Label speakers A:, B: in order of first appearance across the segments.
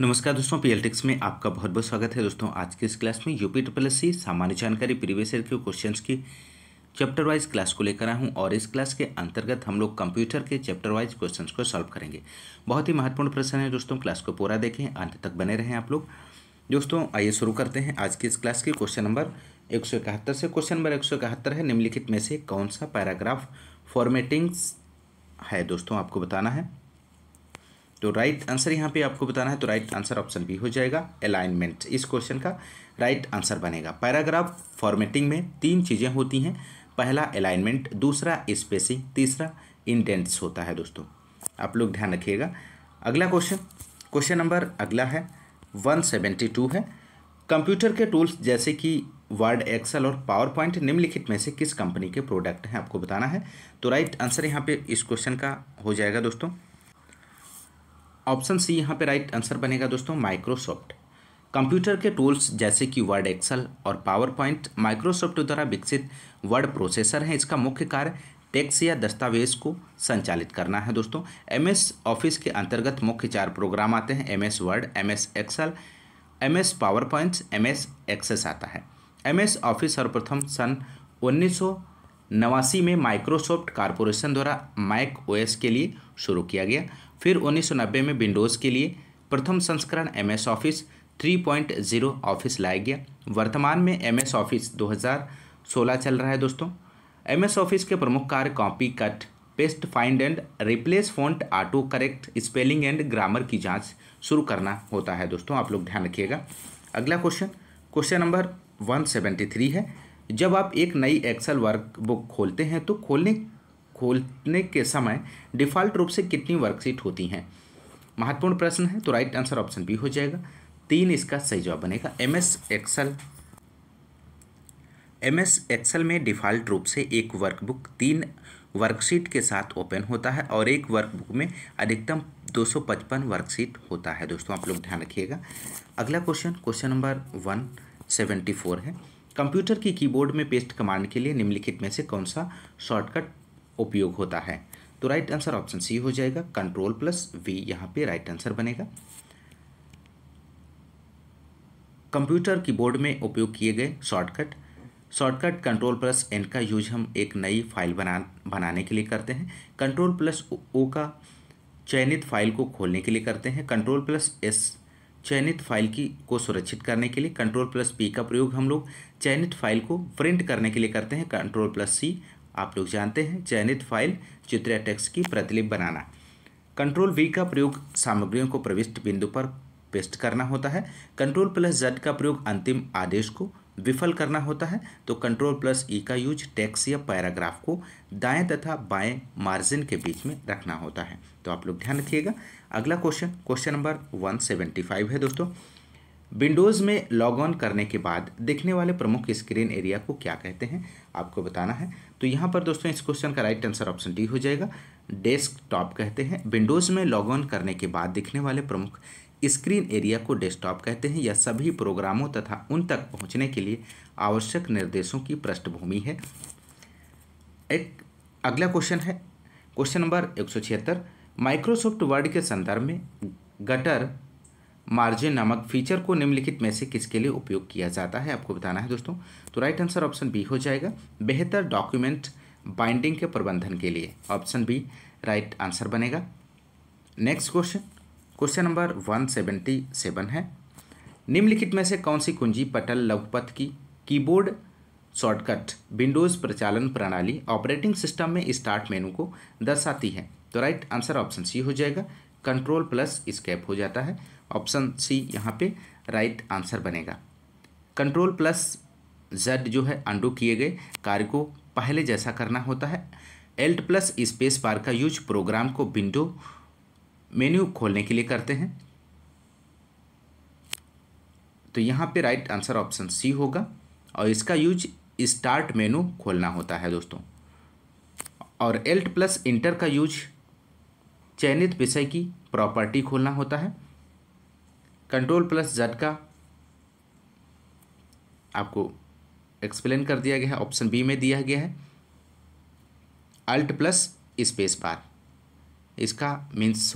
A: नमस्कार दोस्तों P takes में आपका बहुत बहुत स्वागत है दोस्तों आज की इस क्लास में यूपी ट्रिपल एस सी सामान्य जानकारी प्रीवियस ईयर के क्वेश्चंस की चैप्टर वाइज क्लास को लेकर आया हूं और इस क्लास के अंतर्गत हम लोग कंप्यूटर के चैप्टर वाइज क्वेश्चंस को सॉल्व करेंगे बहुत ही महत्वपूर्ण प्रश्न है दोस्तों क्लास को पूरा देखें अंत तक बने रहें आप लोग दोस्तों आइए शुरू करते हैं आज की इस क्लास के क्वेश्चन नंबर एक सौ इकहत्तर से क्वेश्चन नंबर एक सौ इकहत्तर है निम्नलिखित में से कौन सा पैराग्राफ फॉर्मेटिंग्स है दोस्तों आपको बताना है तो राइट आंसर यहाँ पे आपको बताना है तो राइट आंसर ऑप्शन बी हो जाएगा अलाइनमेंट इस क्वेश्चन का राइट आंसर बनेगा पैराग्राफ फॉर्मेटिंग में तीन चीज़ें होती हैं पहला अलाइनमेंट दूसरा स्पेसिंग तीसरा इंडेंट्स होता है दोस्तों आप लोग ध्यान रखिएगा अगला क्वेश्चन क्वेश्चन नंबर अगला है वन सेवेंटी टू है कंप्यूटर के टूल्स जैसे कि वर्ड एक्सेल और पावर पॉइंट निम्नलिखित में से किस कंपनी के प्रोडक्ट हैं आपको बताना है तो राइट आंसर यहाँ पे इस क्वेश्चन का हो जाएगा दोस्तों ऑप्शन सी यहाँ पे राइट आंसर बनेगा दोस्तों माइक्रोसॉफ्ट कंप्यूटर के टूल्स जैसे कि वर्ड एक्सल और पावर पॉइंट माइक्रोसॉफ्ट द्वारा विकसित वर्ड प्रोसेसर हैं इसका मुख्य कार्य टेक्स या दस्तावेज को संचालित करना है दोस्तों एम ऑफिस के अंतर्गत मुख्य चार प्रोग्राम आते हैं S Word M S Excel S PowerPoint S Access आता है एस ऑफिस सर्वप्रथम सन उन्नीस नवासी में माइक्रोसॉफ्ट कारपोरेशन द्वारा माइक ओएस के लिए शुरू किया गया फिर 1990 में विंडोज़ के लिए प्रथम संस्करण एमएस ऑफिस 3.0 ऑफिस लाया गया वर्तमान में एमएस ऑफिस 2016 चल रहा है दोस्तों एमएस ऑफिस के प्रमुख कार्य copy cut paste find and replace font auto correct spelling and grammar की जांच शुरू करना होता है दोस्तों आप लोग ध्यान रखिएगा अगला क्वेश्चन क्वेश्चन नंबर 173 है जब आप एक नई एक्सेल वर्कबुक खोलते हैं तो खोलने खोलने के समय डिफ़ॉल्ट रूप से कितनी वर्कशीट होती हैं महत्वपूर्ण प्रश्न है तो राइट आंसर ऑप्शन बी हो जाएगा तीन इसका सही जवाब बनेगा M S Excel M S Excel में डिफ़ॉल्ट रूप से एक वर्कबुक तीन वर्कशीट के साथ ओपन होता है और एक वर्कबुक में अधिकतम 255 वर्कशीट होता है दोस्तों आप लोग ध्यान रखिएगा अगला क्वेश्चन क्वेश्चन नंबर 174 है कंप्यूटर की कीबोर्ड में पेस्ट कमांड के लिए निम्नलिखित में से कौन सा शॉर्टकट उपयोग होता है तो राइट आंसर ऑप्शन सी हो जाएगा कंट्रोल प्लस वी यहाँ पे राइट आंसर बनेगा कंप्यूटर कीबोर्ड में उपयोग किए गए shortcut shortcut control plus N का यूज हम एक नई फाइल बना बनाने के लिए करते हैं कंट्रोल प्लस ओ का चयनित फाइल को खोलने के लिए करते हैं कंट्रोल प्लस एस चयनित फाइल की को सुरक्षित करने के लिए कंट्रोल प्लस पी का प्रयोग हम लोग चयनित फाइल को प्रिंट करने के लिए करते हैं कंट्रोल प्लस सी आप लोग जानते हैं चयनित फाइल चित्र या की प्रतिलिप बनाना कंट्रोल वी का प्रयोग सामग्रियों को प्रविष्ट बिंदु पर पेस्ट करना होता है कंट्रोल प्लस जेड का प्रयोग अंतिम आदेश को विफल करना होता है तो कंट्रोल प्लस ई का यूज टैक्स या पैराग्राफ को दाएं तथा बाएं मार्जिन के बीच में रखना होता है तो आप लोग ध्यान रखिएगा अगला क्वेश्चन क्वेश्चन नंबर 175 है दोस्तों विंडोज़ में लॉग ऑन करने के बाद दिखने वाले प्रमुख स्क्रीन एरिया को क्या कहते हैं आपको बताना है तो यहाँ पर दोस्तों इस क्वेश्चन का राइट आंसर ऑप्शन डी हो जाएगा डेस्कटॉप कहते हैं विंडोज़ में लॉग ऑन करने के बाद दिखने वाले प्रमुख स्क्रीन एरिया को डेस्कटॉप कहते हैं यह सभी प्रोग्रामों तथा उन तक पहुँचने के लिए आवश्यक निर्देशों की पृष्ठभूमि है एक अगला क्वेश्चन है क्वेश्चन नंबर एक सौ छिहत्तर माइक्रोसॉफ्ट वर्ड के संदर्भ में गटर मार्जिन नामक फीचर को निम्नलिखित में से किसके लिए उपयोग किया जाता है आपको बताना है दोस्तों तो राइट आंसर ऑप्शन बी हो जाएगा बेहतर डॉक्यूमेंट बाइंडिंग के प्रबंधन के लिए ऑप्शन बी राइट आंसर बनेगा next question question number one seventy seven है निम्नलिखित में से कौन सी कुंजी पटल लघुपथ की कीबोर्ड शॉर्टकट विंडोज़ प्रचालन प्रणाली ऑपरेटिंग सिस्टम में स्टार्ट मेनू को दर्शाती है तो राइट आंसर ऑप्शन सी हो जाएगा कंट्रोल प्लस स्केप हो जाता है ऑप्शन सी यहाँ पे राइट आंसर बनेगा कंट्रोल प्लस जेड जो है अंडू किए गए कार्य को पहले जैसा करना होता है एल्ट प्लस स्पेस बार का यूज प्रोग्राम को विंडो मेन्यू खोलने के लिए करते हैं तो यहाँ पे राइट आंसर ऑप्शन सी होगा और इसका यूज स्टार्ट मेनू खोलना होता है दोस्तों और एल्ट प्लस इंटर का यूज चयनित विषय की प्रॉपर्टी खोलना होता है कंट्रोल प्लस जड का आपको एक्सप्लेन कर दिया गया है ऑप्शन बी में दिया गया है अल्ट प्लस स्पेस बार इसका मीन्स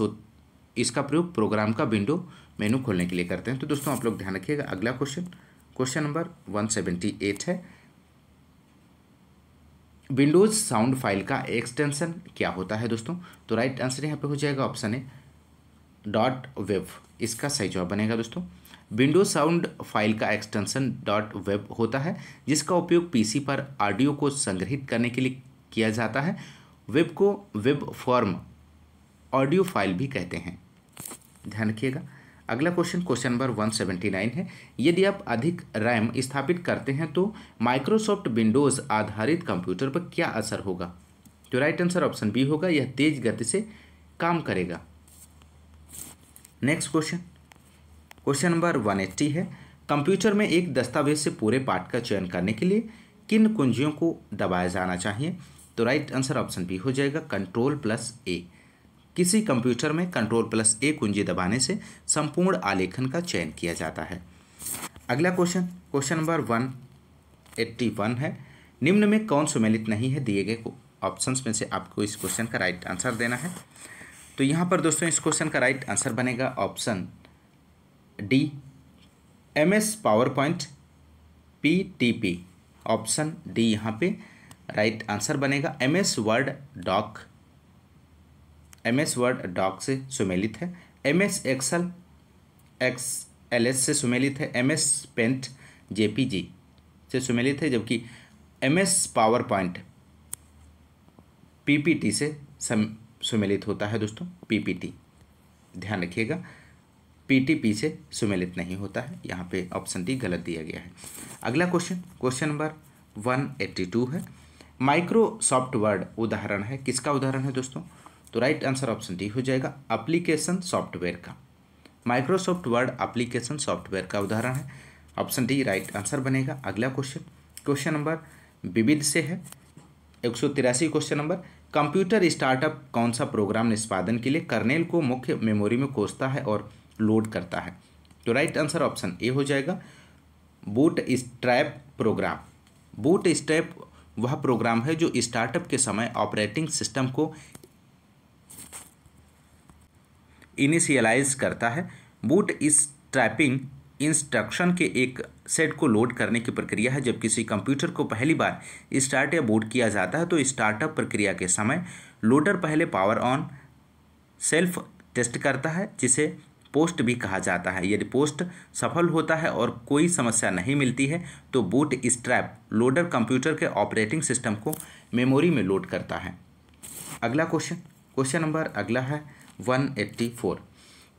A: इसका प्रयोग प्रोग्राम का विंडो मेनू खोलने के लिए करते हैं तो दोस्तों आप लोग ध्यान रखिएगा अगला question question number one seventy eight है विंडोज साउंड फाइल का एक्सटेंशन क्या होता है दोस्तों तो राइट आंसर यहाँ पे हो जाएगा ऑप्शन है डॉट वेब इसका सही जवाब बनेगा दोस्तों विंडोज साउंड फाइल का एक्सटेंशन डॉट वेब होता है जिसका उपयोग पीसी पर ऑडियो को संग्रहित करने के लिए किया जाता है वेब को वेब फॉर्म ऑडियो फाइल भी कहते हैं ध्यान रखिएगा अगला क्वेश्चन क्वेश्चन नंबर 179 है यदि आप अधिक रैम स्थापित करते हैं तो माइक्रोसॉफ्ट विंडोज़ आधारित कंप्यूटर पर क्या असर होगा तो राइट आंसर ऑप्शन बी होगा यह तेज गति से काम करेगा नेक्स्ट क्वेश्चन क्वेश्चन नंबर 180 है कंप्यूटर में एक दस्तावेज से पूरे पाठ का चयन करने के लिए किन कुंजियों को दबाया जाना चाहिए तो राइट आंसर ऑप्शन बी हो जाएगा कंट्रोल प्लस ए किसी कंप्यूटर में कंट्रोल प्लस ए कुंजी दबाने से संपूर्ण आलेखन का चयन किया जाता है अगला question question number one eighty one है निम्न में कौन सुमेलित नहीं है दिए गए ऑप्शंस में से आपको इस क्वेश्चन का राइट आंसर देना है तो यहाँ पर दोस्तों इस क्वेश्चन का राइट आंसर बनेगा option D M S PowerPoint P T P option D यहाँ पे राइट आंसर बनेगा M S Word doc M S Word doc से सुमेलित है M S Excel X L S से सुमेलित है M S paint J P G से सुमेलित है जबकि M S PowerPoint P P T से सुमेलित होता है दोस्तों पी पी टी ध्यान रखिएगा पी टी पी से सुमेलित नहीं होता है यहाँ पे ऑप्शन डी गलत दिया गया है अगला question question number one eighty two है माइक्रोसॉफ्ट वर्ड उदाहरण है किसका उदाहरण है दोस्तों तो राइट आंसर ऑप्शन डी हो जाएगा अप्लीकेशन सॉफ्टवेयर का माइक्रोसॉफ्ट वर्ड अप्लीकेशन सॉफ्टवेयर का उदाहरण है ऑप्शन डी राइट आंसर बनेगा अगला क्वेश्चन क्वेश्चन नंबर विविध से है एक सौ तिरासी क्वेश्चन नंबर कंप्यूटर स्टार्टअप कौन सा प्रोग्राम निष्पादन के लिए कर्नेल को मुख्य मेमोरी में कोसता है और लोड करता है तो राइट आंसर ऑप्शन ए हो जाएगा bootstrap program bootstrap वह प्रोग्राम है जो स्टार्टअप के समय ऑपरेटिंग सिस्टम को इनिशियलाइज करता है बूट स्ट्रैपिंग इंस्ट्रक्शन के एक सेट को लोड करने की प्रक्रिया है जब किसी कंप्यूटर को पहली बार स्टार्ट या बूट किया जाता है तो स्टार्टअप प्रक्रिया के समय लोडर पहले पावर ऑन सेल्फ टेस्ट करता है जिसे पोस्ट भी कहा जाता है यदि पोस्ट सफल होता है और कोई समस्या नहीं मिलती है तो बूट स्ट्रैप लोडर कंप्यूटर के ऑपरेटिंग सिस्टम को मेमोरी में लोड करता है अगला क्वेश्चन क्वेश्चन नंबर अगला है 184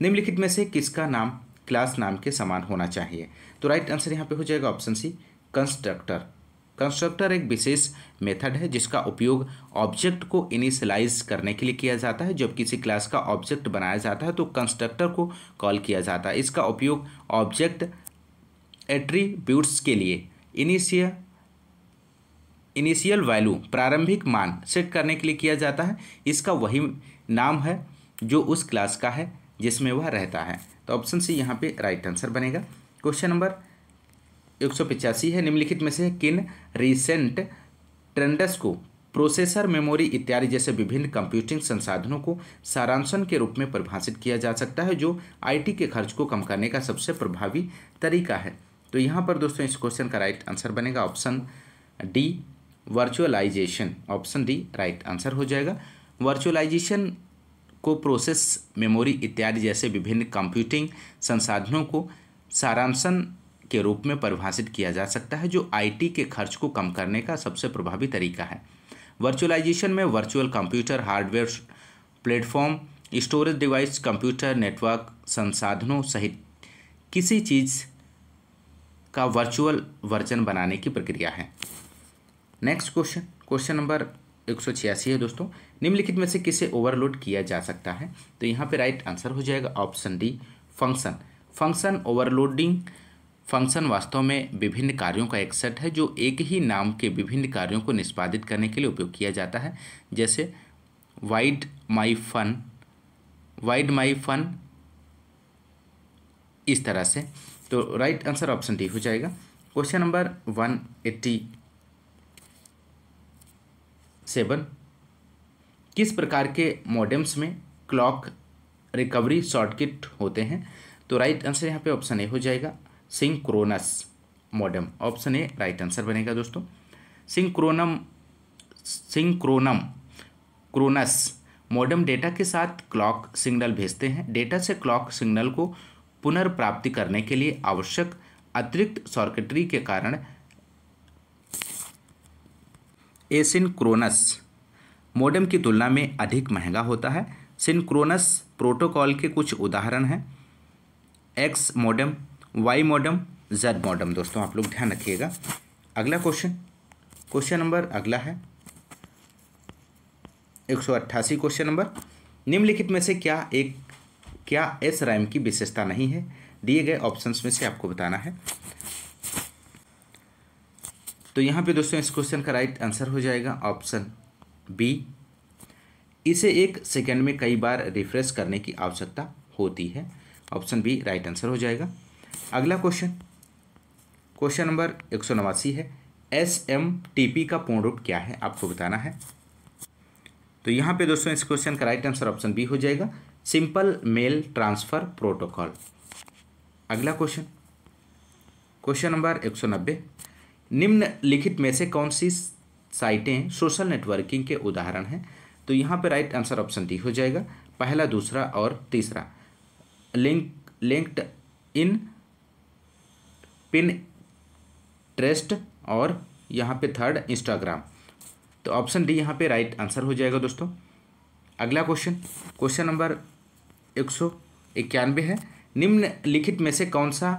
A: निम्नलिखित में से किसका नाम क्लास नाम के समान होना चाहिए तो राइट आंसर यहाँ पे हो जाएगा ऑप्शन सी कंस्ट्रक्टर कंस्ट्रक्टर एक विशेष मेथड है जिसका उपयोग ऑब्जेक्ट को इनिशलाइज करने के लिए किया जाता है जब किसी क्लास का ऑब्जेक्ट बनाया जाता है तो कंस्ट्रक्टर को कॉल किया जाता है इसका उपयोग ऑब्जेक्ट एट्रीब्यूट्स के लिए इनिशिया इनिशियल वैल्यू प्रारंभिक मान सेट करने के लिए किया जाता है इसका वही नाम है जो उस क्लास का है जिसमें वह रहता है तो ऑप्शन सी यहाँ पे राइट आंसर बनेगा क्वेश्चन नंबर एक सौ पिचासी है निम्नलिखित में से किन रिसेंट ट्रेंडस को प्रोसेसर मेमोरी इत्यादि जैसे विभिन्न कंप्यूटिंग संसाधनों को सारांशन के रूप में परिभाषित किया जा सकता है जो आईटी के खर्च को कम करने का सबसे प्रभावी तरीका है तो यहाँ पर दोस्तों इस क्वेश्चन का राइट आंसर बनेगा option D virtualization option D right answer हो जाएगा वर्चुअलाइजेशन को प्रोसेस मेमोरी इत्यादि जैसे विभिन्न कंप्यूटिंग संसाधनों को सारांशन के रूप में परिभाषित किया जा सकता है जो आईटी के खर्च को कम करने का सबसे प्रभावी तरीका है वर्चुअलाइजेशन में virtual computer hardware platform storage device computer network संसाधनों सहित किसी चीज़ का वर्चुअल वर्जन बनाने की प्रक्रिया है नेक्स्ट क्वेश्चन क्वेश्चन नंबर एक सौ छियासी है दोस्तों निम्नलिखित में से किसे ओवरलोड किया जा सकता है तो यहाँ पे राइट आंसर हो जाएगा option D function function overloading function वास्तव में विभिन्न कार्यों का एक सेट है जो एक ही नाम के विभिन्न कार्यों को निष्पादित करने के लिए उपयोग किया जाता है जैसे void my fun void my fun इस तरह से तो राइट आंसर ऑप्शन डी हो जाएगा question number one eighty seven किस प्रकार के मॉडेम्स में क्लॉक रिकवरी शॉर्टकट होते हैं तो राइट आंसर यहाँ पे ऑप्शन ए हो जाएगा synchronous modem option A right answer बनेगा दोस्तों सिंक्रोनम सिंक्रोनम क्रोनस मॉडम डेटा के साथ क्लॉक सिग्नल भेजते हैं डेटा से क्लॉक सिग्नल को पुनर्प्राप्ति करने के लिए आवश्यक अतिरिक्त सॉर्किटरी के कारण एसिनक्रोनस मोडम की तुलना में अधिक महंगा होता है सिंक्रोनस प्रोटोकॉल के कुछ उदाहरण हैं X modem Y modem Z modem दोस्तों आप लोग ध्यान रखिएगा अगला क्वेश्चन क्वेश्चन नंबर अगला है एक सौ अट्ठासी क्वेश्चन नंबर निम्नलिखित में से क्या एक क्या एस रैम की विशेषता नहीं है दिए गए ऑप्शंस में से आपको बताना है तो यहाँ पे दोस्तों इस क्वेश्चन का राइट आंसर हो जाएगा ऑप्शन बी इसे एक सेकेंड में कई बार रिफ्रेश करने की आवश्यकता होती है ऑप्शन बी राइट आंसर हो जाएगा अगला क्वेश्चन क्वेश्चन नंबर एक सौ नवासी है एस एम टी पी का पूर्ण रूप क्या है आपको बताना है तो यहाँ पे दोस्तों इस क्वेश्चन का राइट आंसर ऑप्शन बी हो जाएगा सिंपल मेल ट्रांसफ़र प्रोटोकॉल अगला क्वेश्चन क्वेश्चन नंबर एक सौ नब्बे निम्नलिखित में से कौन सी साइटें सोशल नेटवर्किंग के उदाहरण हैं तो यहाँ पर राइट आंसर ऑप्शन डी हो जाएगा पहला दूसरा और तीसरा link LinkedIn Pinterest और यहाँ पे थर्ड इंस्टाग्राम तो ऑप्शन डी यहाँ पे राइट आंसर हो जाएगा दोस्तों अगला क्वेश्चन क्वेश्चन नंबर एक सौ इक्यानवे है निम्नलिखित में से कौन सा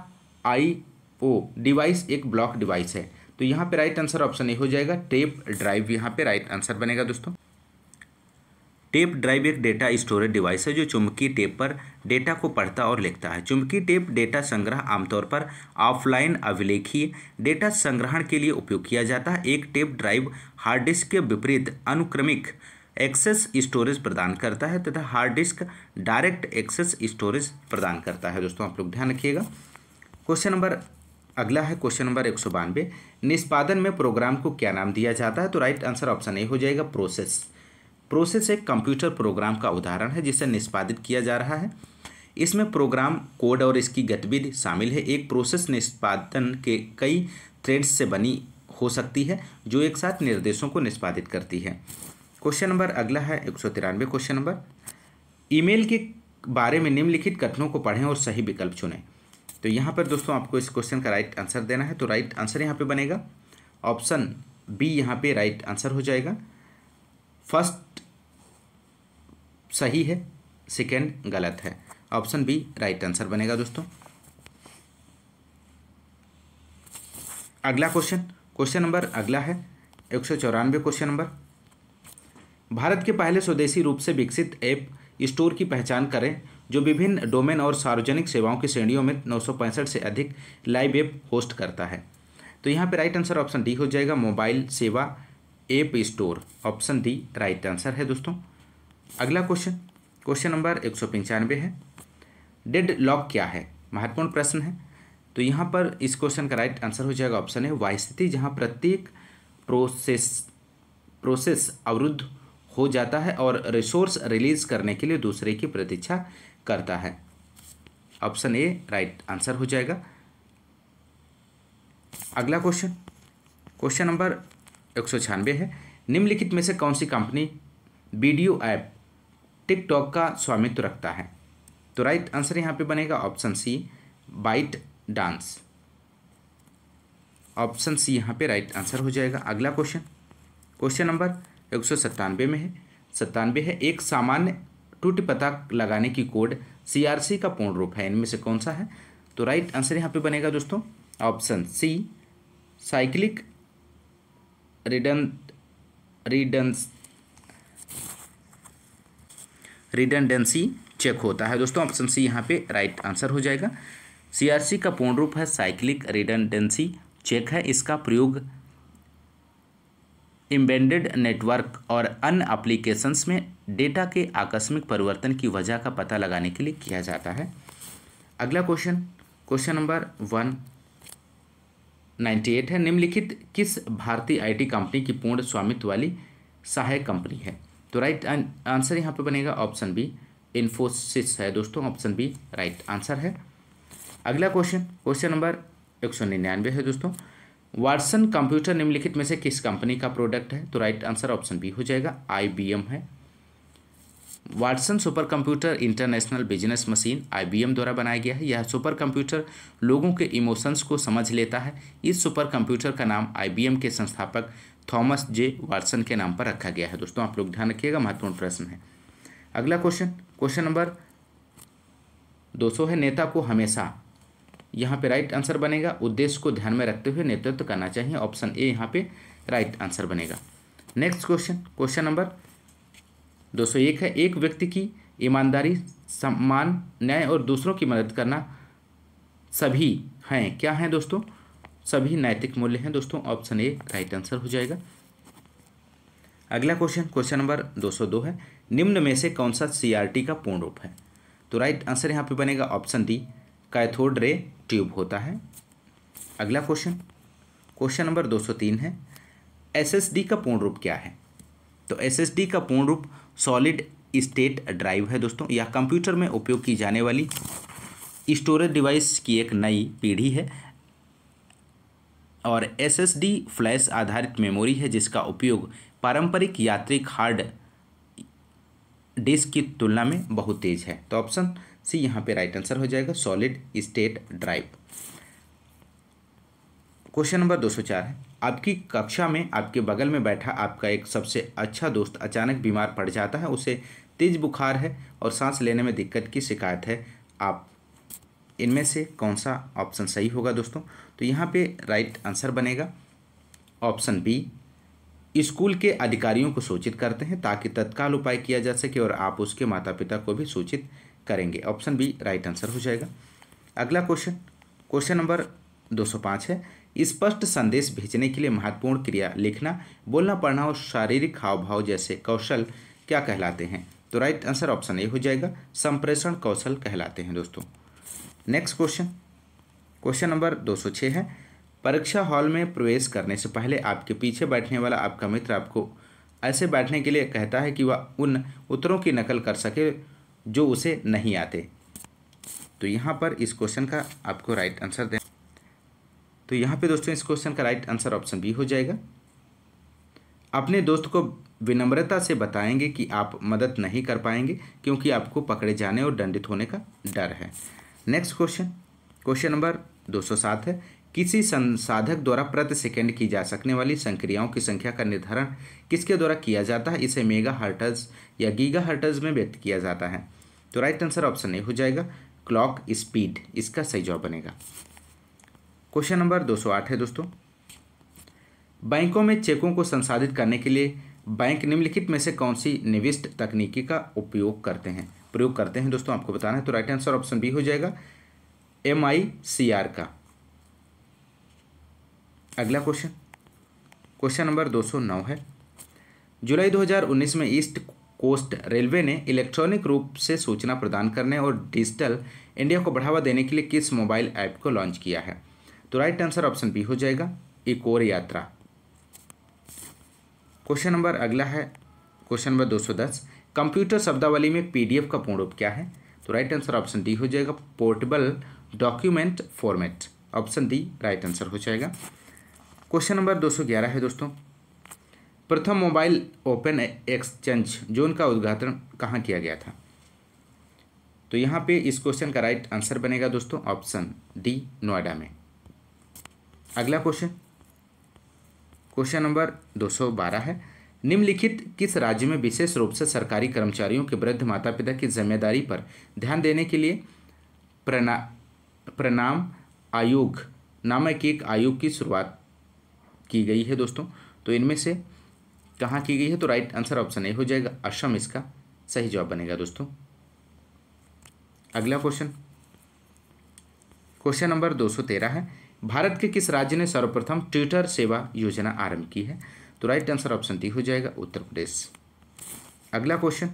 A: आई ओ डिवाइस एक ब्लॉक डिवाइस है तो यहाँ पे राइट आंसर ऑप्शन ए हो जाएगा टेप ड्राइव यहाँ पे राइट आंसर बनेगा दोस्तों टेप ड्राइव एक डेटा स्टोरेज डिवाइस है जो चुंबकीय टेप पर डेटा को पढ़ता और लिखता है चुंबकीय टेप डेटा संग्रह आमतौर पर ऑफलाइन अभिलेखीय डेटा संग्रहण के लिए उपयोग किया जाता है एक टेप ड्राइव हार्ड डिस्क के विपरीत अनुक्रमिक एक्सेस स्टोरेज प्रदान करता है तथा hard disk direct access storage प्रदान करता है दोस्तों आप लोग ध्यान रखिएगा क्वेश्चन नंबर अगला है क्वेश्चन नंबर एक सौ बानवे निष्पादन में प्रोग्राम को क्या नाम दिया जाता है तो राइट आंसर ऑप्शन ए हो जाएगा प्रोसेस प्रोसेस एक कंप्यूटर प्रोग्राम का उदाहरण है जिसे निष्पादित किया जा रहा है इसमें प्रोग्राम कोड और इसकी गतिविधि शामिल है एक प्रोसेस निष्पादन के कई थ्रेड्स से बनी हो सकती है जो एक साथ निर्देशों को निष्पादित करती है क्वेश्चन नंबर अगला है एक सौ तिरानवे क्वेश्चन नंबर ईमेल के बारे में निम्नलिखित कथनों को पढ़ें और सही विकल्प चुनें तो यहाँ पर दोस्तों आपको इस क्वेश्चन का राइट आंसर देना है तो राइट आंसर यहाँ पे बनेगा ऑप्शन बी यहाँ पे राइट आंसर हो जाएगा फर्स्ट सही है सेकेंड गलत है ऑप्शन बी राइट आंसर बनेगा दोस्तों अगला क्वेश्चन क्वेश्चन नंबर अगला है एक सौ चौरानवे क्वेश्चन नंबर भारत के पहले स्वदेशी रूप से विकसित ऐप स्टोर की पहचान करें जो विभिन्न डोमेन और सार्वजनिक सेवाओं की श्रेणियों में नौ से अधिक लाइव ऐप होस्ट करता है तो यहाँ पर राइट आंसर ऑप्शन डी हो जाएगा मोबाइल सेवा app store option D right answer है दोस्तों अगला क्वेश्चन क्वेश्चन नंबर एक सौ पंचानवे है डेड लॉक क्या है महत्वपूर्ण प्रश्न है तो यहाँ पर इस क्वेश्चन का राइट आंसर हो जाएगा ऑप्शन है वह स्थिति जहाँ प्रत्येक प्रोसेस प्रोसेस अवरुद्ध हो जाता है और रिसोर्स रिलीज करने के लिए दूसरे की प्रतीक्षा करता है ऑप्शन ए राइट आंसर हो जाएगा अगला क्वेश्चन क्वेश्चन नंबर एक सौ छियानवे है निम्नलिखित में से कौन सी कंपनी वीडियो ऐप टिकटॉक का स्वामित्व तो रखता है तो राइट आंसर यहाँ पे बनेगा option C ByteDance option C यहाँ पे राइट आंसर हो जाएगा अगला क्वेश्चन क्वेश्चन नंबर एक सौ सत्तानवे में है सत्तानवे है एक सामान्य टूटी पता लगाने की कोड सीआरसी का पूर्ण रूप है इनमें से कौन सा है तो राइट आंसर यहाँ पे बनेगा दोस्तों option C cyclic redun redunds redundancy check होता है दोस्तों ऑप्शन सी यहाँ पे राइट आंसर हो जाएगा सीआरसी का पूर्ण रूप है साइक्लिक रिडनडेंसी चेक है इसका प्रयोग इम्बेंडेड नेटवर्क और अन्य एप्लीकेशंस में डेटा के आकस्मिक परिवर्तन की वजह का पता लगाने के लिए किया जाता है अगला question question number one ninety eight है निम्नलिखित किस भारतीय आईटी कंपनी की पूर्ण स्वामित्व वाली सहायक कंपनी है तो राइट आंसर यहाँ पर बनेगा ऑप्शन बी इन्फोसिस है दोस्तों ऑप्शन बी राइट आंसर है अगला क्वेश्चन क्वेश्चन नंबर एक सौ निन्यानवे है दोस्तों वाटसन कंप्यूटर निम्नलिखित में से किस कंपनी का प्रोडक्ट है तो राइट आंसर ऑप्शन बी हो जाएगा आई है Watson super computer international business machine IBM द्वारा बनाया गया है यह सुपर कंप्यूटर लोगों के इमोशंस को समझ लेता है इस सुपर कंप्यूटर का नाम आईबीएम के संस्थापक थॉमस जे वाटसन के नाम पर रखा गया है दोस्तों आप लोग ध्यान रखिएगा महत्वपूर्ण प्रश्न है अगला क्वेश्चन क्वेश्चन नंबर दो है नेता को हमेशा यहाँ पे राइट आंसर बनेगा उद्देश्य को ध्यान में रखते हुए नेतृत्व करना चाहिए ऑप्शन ए यहाँ पे राइट आंसर बनेगा नेक्स्ट क्वेश्चन क्वेश्चन नंबर 201 है एक व्यक्ति की ईमानदारी सम्मान न्याय और दूसरों की मदद करना सभी हैं क्या हैं दोस्तों सभी नैतिक मूल्य हैं दोस्तों ऑप्शन ए राइट आंसर हो जाएगा अगला क्वेश्चन क्वेश्चन नंबर 202 है निम्न में से कौन सा सीआरटी का पूर्ण रूप है तो राइट आंसर यहाँ पे बनेगा option D cathode ray tube होता है अगला क्वेश्चन क्वेश्चन नंबर 203 है एसएसडी का पूर्ण रूप क्या है तो एसएसडी का पूर्ण रूप सॉलिड स्टेट ड्राइव है दोस्तों यह कंप्यूटर में उपयोग की जाने वाली स्टोरेज डिवाइस की एक नई पीढ़ी है और एसएसडी फ्लैश आधारित मेमोरी है जिसका उपयोग पारंपरिक यात्रिक हार्ड डिस्क की तुलना में बहुत तेज है तो ऑप्शन सी यहाँ पे राइट आंसर हो जाएगा solid state drive question number दो सौ चार है आपकी कक्षा में आपके बगल में बैठा आपका एक सबसे अच्छा दोस्त अचानक बीमार पड़ जाता है उसे तेज बुखार है और सांस लेने में दिक्कत की शिकायत है आप इनमें से कौन सा ऑप्शन सही होगा दोस्तों तो यहाँ पे राइट आंसर बनेगा ऑप्शन बी स्कूल के अधिकारियों को सूचित करते हैं ताकि तत्काल उपाय किया जा सके और आप उसके माता पिता को भी सूचित करेंगे ऑप्शन बी राइट आंसर हो जाएगा अगला क्वेश्चन क्वेश्चन नंबर 205 है स्पष्ट संदेश भेजने के लिए महत्वपूर्ण क्रिया लिखना बोलना पढ़ना और शारीरिक हाव भाव जैसे कौशल क्या कहलाते हैं तो राइट आंसर ऑप्शन ए हो जाएगा संप्रेषण कौशल कहलाते हैं दोस्तों नेक्स्ट क्वेश्चन क्वेश्चन नंबर 206 है परीक्षा हॉल में प्रवेश करने से पहले आपके पीछे बैठने वाला आपका मित्र आपको ऐसे बैठने के लिए कहता है कि वह उन उत्तरों की नकल कर सके जो उसे नहीं आते तो यहाँ पर इस क्वेश्चन का आपको राइट आंसर दे तो यहाँ पे दोस्तों इस क्वेश्चन का राइट आंसर ऑप्शन बी हो जाएगा अपने दोस्त को विनम्रता से बताएंगे कि आप मदद नहीं कर पाएंगे क्योंकि आपको पकड़े जाने और दंडित होने का डर है नेक्स्ट क्वेश्चन क्वेश्चन नंबर 207 है किसी संसाधक द्वारा प्रति सेकेंड की जा सकने वाली संक्रियाओं की संख्या का निर्धारण किसके द्वारा किया जाता है इसे मेगा हर्टज या गीगा हर्टज में व्यक्त किया जाता है तो राइट आंसर ऑप्शन ए हो जाएगा क्लॉक स्पीड इसका सही जवाब बनेगा क्वेश्चन नंबर 208 है दोस्तों बैंकों में चेकों को संसाधित करने के लिए बैंक निम्नलिखित में से कौन सी निविष्ट तकनीकी का उपयोग करते हैं प्रयोग करते हैं दोस्तों आपको बताना है तो राइट आंसर ऑप्शन बी हो जाएगा एम आई सी आर का अगला क्वेश्चन क्वेश्चन नंबर 209 है जुलाई 2019 में ईस्ट कोस्ट रेलवे ने इलेक्ट्रॉनिक रूप से सूचना प्रदान करने और डिजिटल इंडिया को बढ़ावा देने के लिए किस मोबाइल ऐप को लॉन्च किया है तो राइट आंसर ऑप्शन बी हो जाएगा एक और यात्रा क्वेश्चन नंबर अगला है क्वेश्चन नंबर 210 कंप्यूटर शब्दावली में पीडीएफ का पूर्ण रूप क्या है तो राइट आंसर ऑप्शन डी हो जाएगा portable document format option D right answer हो जाएगा क्वेश्चन नंबर 211 है दोस्तों प्रथम मोबाइल ओपन एक्सचेंज जोन का उद्घाटन कहाँ किया गया था तो यहाँ पे इस क्वेश्चन का राइट आंसर बनेगा दोस्तों ऑप्शन डी नोएडा में अगला क्वेश्चन क्वेश्चन नंबर 212 है निम्नलिखित किस राज्य में विशेष रूप से सरकारी कर्मचारियों के वृद्ध माता पिता की जिम्मेदारी पर ध्यान देने के लिए प्रना प्रणाम आयोग नामक एक आयोग की शुरुआत की गई है दोस्तों तो इनमें से कहाँ की गई है तो राइट आंसर ऑप्शन ए हो जाएगा असम इसका सही जवाब बनेगा दोस्तों अगला क्वेश्चन क्वेश्चन नंबर 213 है भारत के किस राज्य ने सर्वप्रथम ट्विटर सेवा योजना आरंभ की है तो राइट आंसर ऑप्शन डी हो जाएगा उत्तर प्रदेश अगला क्वेश्चन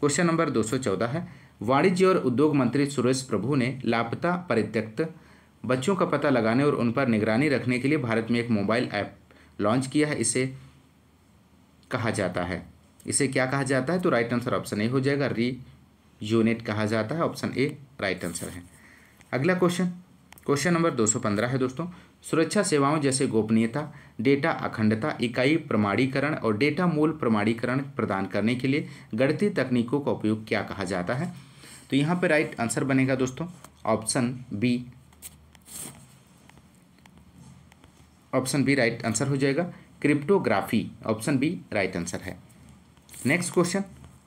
A: क्वेश्चन नंबर 214 है वाणिज्य और उद्योग मंत्री सुरेश प्रभु ने लापता परित्यक्त बच्चों का पता लगाने और उन पर निगरानी रखने के लिए भारत में एक मोबाइल ऐप लॉन्च किया है इसे कहा जाता है इसे क्या कहा जाता है तो राइट आंसर ऑप्शन ए हो जाएगा री यूनिट कहा जाता है ऑप्शन ए राइट आंसर है अगला क्वेश्चन क्वेश्चन नंबर 215 है दोस्तों सुरक्षा सेवाओं जैसे गोपनीयता डेटा अखंडता इकाई प्रमाणीकरण और डेटा मूल प्रमाणीकरण प्रदान करने के लिए गणितीय तकनीकों का उपयोग क्या कहा जाता है तो यहाँ पर राइट आंसर बनेगा दोस्तों option B option B right answer हो जाएगा cryptography option B right answer है नेक्स्ट क्वेश्चन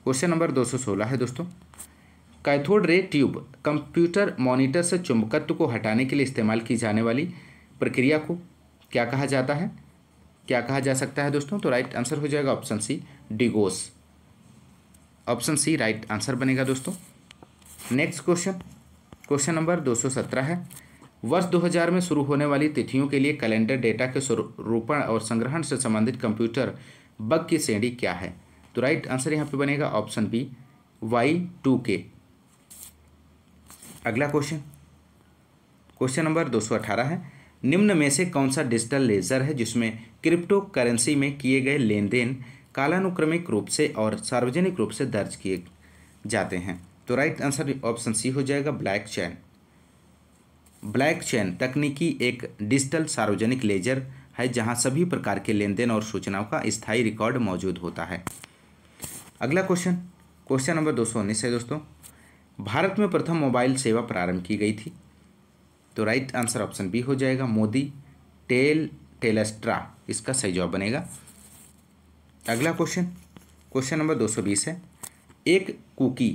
A: क्वेश्चन नंबर 216 है दोस्तों cathode ray tube computer monitor से चुंबकत्व को हटाने के लिए इस्तेमाल की जाने वाली प्रक्रिया को क्या कहा जाता है क्या कहा जा सकता है दोस्तों तो राइट आंसर हो जाएगा ऑप्शन सी डिगोस ऑप्शन सी राइट आंसर बनेगा दोस्तों नेक्स्ट क्वेश्चन क्वेश्चन नंबर 217 है वर्ष 2000 में शुरू होने वाली तिथियों के लिए कैलेंडर डेटा के स्वरूपण और संग्रहण से संबंधित कंप्यूटर बग की श्रेणी क्या है तो राइट आंसर यहाँ पे बनेगा ऑप्शन बी वाई टू के अगला क्वेश्चन क्वेश्चन नंबर 218 है निम्न में से कौन सा डिजिटल लेजर है जिसमें क्रिप्टो करेंसी में किए गए लेन देन कालानुक्रमिक रूप से और सार्वजनिक रूप से दर्ज किए जाते हैं तो राइट आंसर ऑप्शन सी हो जाएगा ब्लैक चैन ब्लैक चैन तकनीकी एक डिजिटल सार्वजनिक लेजर है जहां सभी प्रकार के लेन देन और सूचनाओं का स्थायी रिकॉर्ड मौजूद होता है अगला क्वेश्चन क्वेश्चन नंबर दो है दोस्तों भारत में प्रथम मोबाइल सेवा प्रारंभ की गई थी तो राइट आंसर ऑप्शन बी हो जाएगा मोदी टेल टेलेस्ट्रा इसका सही जवाब बनेगा अगला क्वेश्चन क्वेश्चन नंबर 220 है एक कुकी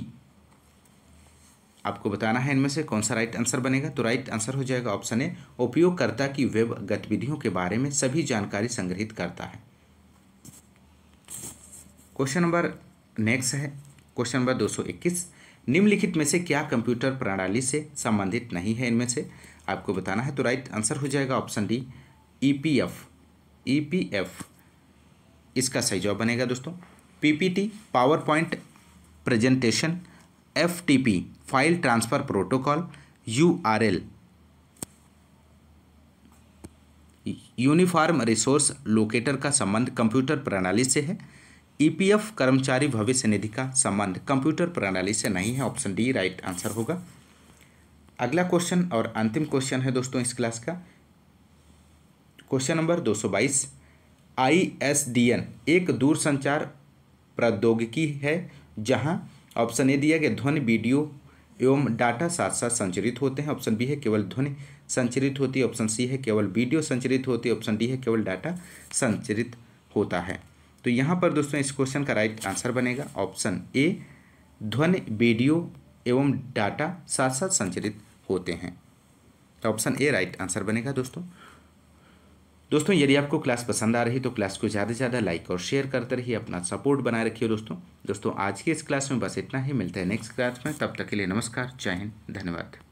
A: आपको बताना है इनमें से कौन सा राइट आंसर बनेगा तो राइट आंसर हो जाएगा ऑप्शन ए उपयोगकर्ता की वेब गतिविधियों के बारे में सभी जानकारी संग्रहित करता है क्वेश्चन नंबर नेक्स्ट है क्वेश्चन नंबर 221 निम्नलिखित में से क्या कंप्यूटर प्रणाली से संबंधित नहीं है इनमें से आपको बताना है तो राइट आंसर हो जाएगा option D E P F E P F इसका सही जवाब बनेगा दोस्तों P P T power point presentation F T P file transfer protocol U R L uniform resource locator का संबंध कंप्यूटर प्रणाली से है ईपीएफ कर्मचारी भविष्य निधि का संबंध कंप्यूटर प्रणाली से नहीं है ऑप्शन डी राइट आंसर होगा अगला क्वेश्चन और अंतिम क्वेश्चन है दोस्तों इस क्लास का क्वेश्चन नंबर 222 आईएसडीएन एक दूरसंचार प्रौद्योगिकी है जहां ऑप्शन ए दिया गया ध्वनि वीडियो एवं डाटा साथ साथ संचरित होते हैं ऑप्शन बी है केवल ध्वनि संचरित होती है ऑप्शन सी है केवल वीडियो संचरित होती है ऑप्शन डी है केवल डाटा संचरित होता है तो यहाँ पर दोस्तों इस क्वेश्चन का राइट आंसर बनेगा ऑप्शन ए ध्वनि वीडियो एवं डाटा साथ साथ संचरित होते हैं तो ऑप्शन ए राइट आंसर बनेगा दोस्तों दोस्तों यदि आपको क्लास पसंद आ रही तो क्लास को ज़्यादा से ज़्यादा लाइक और शेयर करते रहिए अपना सपोर्ट बनाए रखिए दोस्तों दोस्तों आज के इस क्लास में बस इतना ही मिलता है नेक्स्ट क्लास में तब तक के लिए नमस्कार जय हिंद धन्यवाद